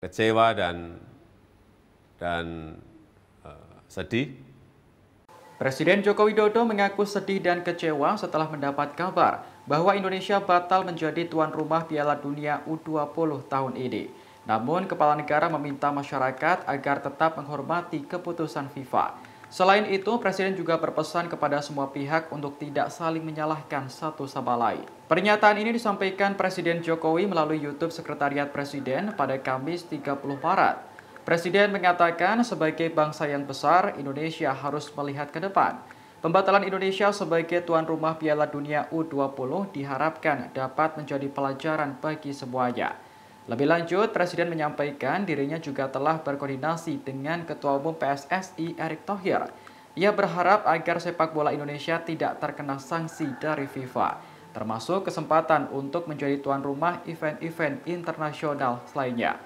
kecewa dan dan uh, sedih. Presiden Joko Widodo mengaku sedih dan kecewa setelah mendapat kabar bahwa Indonesia batal menjadi tuan rumah Piala Dunia U20 tahun ini. Namun, kepala negara meminta masyarakat agar tetap menghormati keputusan FIFA. Selain itu, Presiden juga berpesan kepada semua pihak untuk tidak saling menyalahkan satu sama lain. Pernyataan ini disampaikan Presiden Jokowi melalui YouTube Sekretariat Presiden pada Kamis 30 Maret. Presiden mengatakan sebagai bangsa yang besar, Indonesia harus melihat ke depan. Pembatalan Indonesia sebagai tuan rumah Piala Dunia U20 diharapkan dapat menjadi pelajaran bagi semuanya. Lebih lanjut, Presiden menyampaikan dirinya juga telah berkoordinasi dengan Ketua Umum PSSI Erick Thohir. Ia berharap agar sepak bola Indonesia tidak terkena sanksi dari FIFA, termasuk kesempatan untuk menjadi tuan rumah event-event internasional lainnya.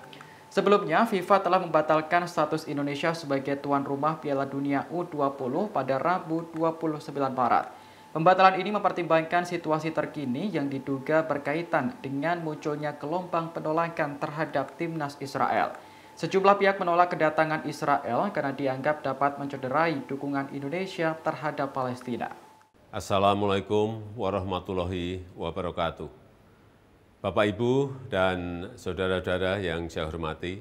Sebelumnya, FIFA telah membatalkan status Indonesia sebagai tuan rumah Piala Dunia U20 pada Rabu 29 Maret. Pembatalan ini mempertimbangkan situasi terkini yang diduga berkaitan dengan munculnya gelombang penolakan terhadap timnas Israel. Sejumlah pihak menolak kedatangan Israel karena dianggap dapat mencederai dukungan Indonesia terhadap Palestina. Assalamualaikum warahmatullahi wabarakatuh. Bapak, Ibu, dan saudara-saudara yang saya hormati,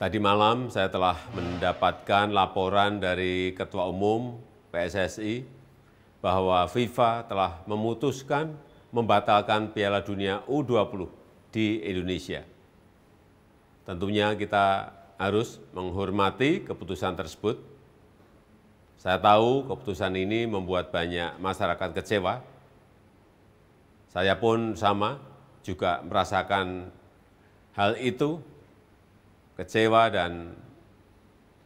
tadi malam saya telah mendapatkan laporan dari Ketua Umum PSSI bahwa FIFA telah memutuskan membatalkan Piala Dunia U20 di Indonesia. Tentunya kita harus menghormati keputusan tersebut. Saya tahu keputusan ini membuat banyak masyarakat kecewa. Saya pun sama, juga merasakan hal itu, kecewa dan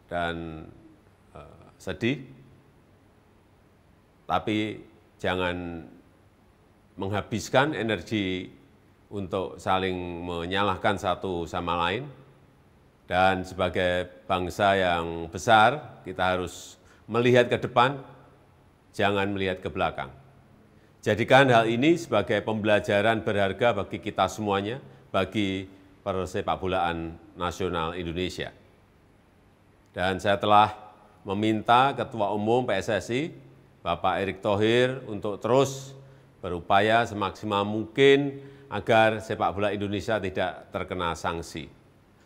dan eh, sedih tapi jangan menghabiskan energi untuk saling menyalahkan satu sama lain. Dan sebagai bangsa yang besar, kita harus melihat ke depan, jangan melihat ke belakang. Jadikan hal ini sebagai pembelajaran berharga bagi kita semuanya, bagi persepak bolaan nasional Indonesia. Dan saya telah meminta Ketua Umum PSSI Bapak Erick Thohir untuk terus berupaya semaksimal mungkin agar sepak bola Indonesia tidak terkena sanksi,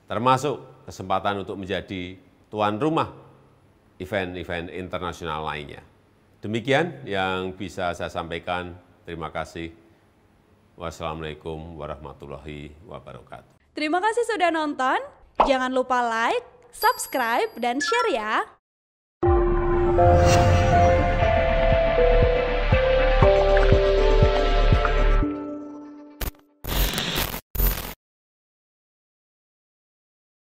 termasuk kesempatan untuk menjadi tuan rumah event-event internasional lainnya. Demikian yang bisa saya sampaikan. Terima kasih. Wassalamualaikum warahmatullahi wabarakatuh. Terima kasih sudah nonton. Jangan lupa like, subscribe, dan share ya.